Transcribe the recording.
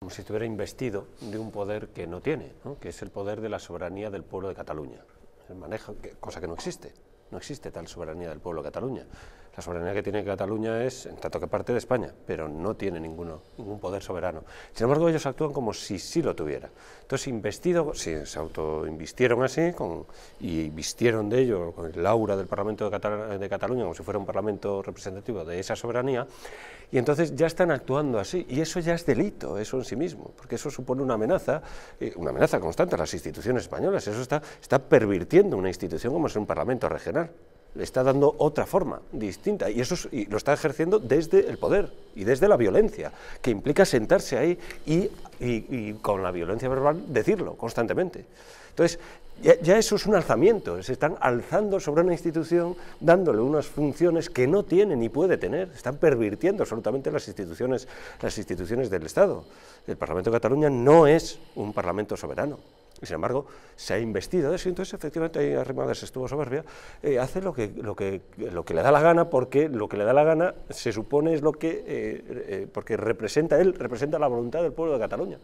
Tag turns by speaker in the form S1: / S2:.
S1: como si estuviera investido de un poder que no tiene, que es el poder de la soberanía del pueblo de Cataluña. cosa que no existe. No existe tal soberanía del pueblo de Cataluña. La soberanía que tiene Cataluña es, en tanto que parte de España, pero no tiene ninguno, ningún poder soberano. Sin embargo, ellos actúan como si sí lo tuviera. Entonces, investido, sí, se autoinvistieron así y vistieron de ello con el aura del Parlamento de Cataluña como si fuera un parlamento representativo de esa soberanía y entonces ya están actuando así, y eso ya es delito, eso en sí mismo, porque eso supone una amenaza, eh, una amenaza constante a las instituciones españolas, eso está, está pervirtiendo una institución como es un Parlamento regional le está dando otra forma distinta y eso lo está ejerciendo desde el poder y desde la violencia, que implica sentarse ahí y, y, y con la violencia verbal decirlo constantemente. Entonces, ya, eso es un alzamiento, se están alzando sobre una institución, dándole unas funciones que no tiene ni puede tener, están pervirtiendo absolutamente las instituciones, las instituciones del Estado. El Parlamento de Cataluña no es un Parlamento soberano. Y sin embargo, se ha investido de eso, entonces efectivamente ahí Arrimadas estuvo soberbia, eh, hace lo que, lo, que, lo que le da la gana, porque lo que le da la gana se supone es lo que, eh, eh, porque representa él, representa la voluntad del pueblo de Cataluña.